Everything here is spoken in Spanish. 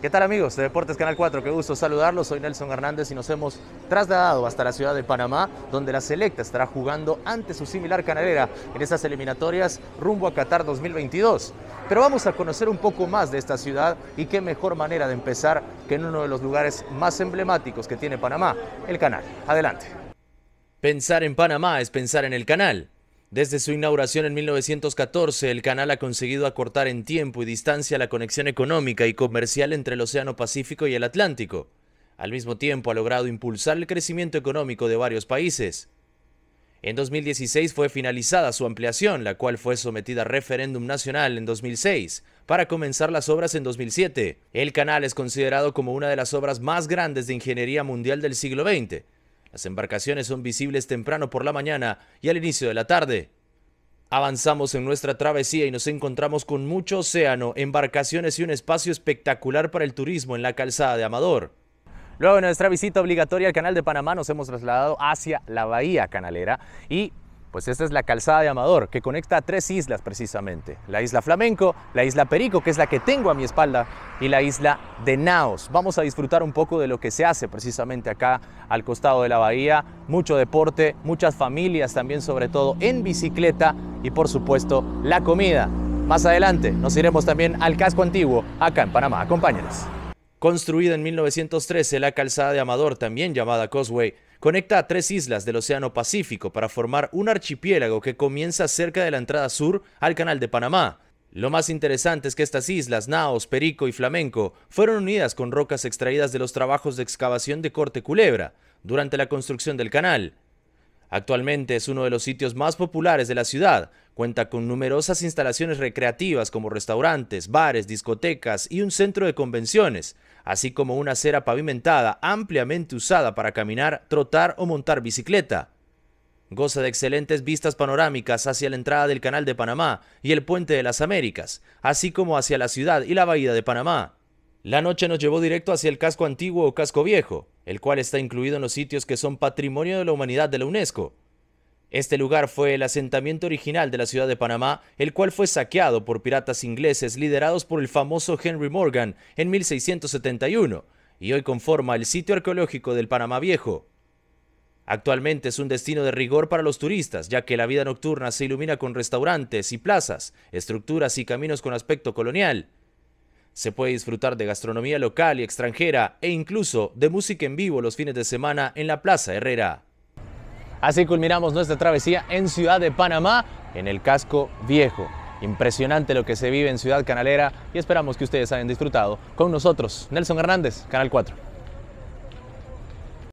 ¿Qué tal amigos de Deportes Canal 4? Qué gusto saludarlos. Soy Nelson Hernández y nos hemos trasladado hasta la ciudad de Panamá, donde la selecta estará jugando ante su similar canalera en estas eliminatorias rumbo a Qatar 2022. Pero vamos a conocer un poco más de esta ciudad y qué mejor manera de empezar que en uno de los lugares más emblemáticos que tiene Panamá, el canal. Adelante. Pensar en Panamá es pensar en el canal. Desde su inauguración en 1914, el canal ha conseguido acortar en tiempo y distancia la conexión económica y comercial entre el Océano Pacífico y el Atlántico. Al mismo tiempo ha logrado impulsar el crecimiento económico de varios países. En 2016 fue finalizada su ampliación, la cual fue sometida a referéndum nacional en 2006, para comenzar las obras en 2007. El canal es considerado como una de las obras más grandes de ingeniería mundial del siglo XX, las embarcaciones son visibles temprano por la mañana y al inicio de la tarde. Avanzamos en nuestra travesía y nos encontramos con mucho océano, embarcaciones y un espacio espectacular para el turismo en la calzada de Amador. Luego de nuestra visita obligatoria al Canal de Panamá nos hemos trasladado hacia la Bahía Canalera y pues esta es la calzada de Amador, que conecta a tres islas precisamente. La isla Flamenco, la isla Perico, que es la que tengo a mi espalda, y la isla de Naos. Vamos a disfrutar un poco de lo que se hace precisamente acá al costado de la bahía. Mucho deporte, muchas familias también, sobre todo en bicicleta, y por supuesto la comida. Más adelante nos iremos también al casco antiguo, acá en Panamá. Acompáñenos. Construida en 1913, la calzada de Amador, también llamada Causeway, Conecta a tres islas del Océano Pacífico para formar un archipiélago que comienza cerca de la entrada sur al Canal de Panamá. Lo más interesante es que estas islas, Naos, Perico y Flamenco, fueron unidas con rocas extraídas de los trabajos de excavación de corte culebra durante la construcción del canal. Actualmente es uno de los sitios más populares de la ciudad. Cuenta con numerosas instalaciones recreativas como restaurantes, bares, discotecas y un centro de convenciones, así como una acera pavimentada ampliamente usada para caminar, trotar o montar bicicleta. Goza de excelentes vistas panorámicas hacia la entrada del Canal de Panamá y el Puente de las Américas, así como hacia la ciudad y la Bahía de Panamá. La noche nos llevó directo hacia el casco antiguo o casco viejo, el cual está incluido en los sitios que son Patrimonio de la Humanidad de la UNESCO. Este lugar fue el asentamiento original de la ciudad de Panamá, el cual fue saqueado por piratas ingleses liderados por el famoso Henry Morgan en 1671, y hoy conforma el sitio arqueológico del Panamá Viejo. Actualmente es un destino de rigor para los turistas, ya que la vida nocturna se ilumina con restaurantes y plazas, estructuras y caminos con aspecto colonial. Se puede disfrutar de gastronomía local y extranjera e incluso de música en vivo los fines de semana en la Plaza Herrera. Así culminamos nuestra travesía en Ciudad de Panamá, en el casco viejo. Impresionante lo que se vive en Ciudad Canalera y esperamos que ustedes hayan disfrutado. Con nosotros, Nelson Hernández, Canal 4.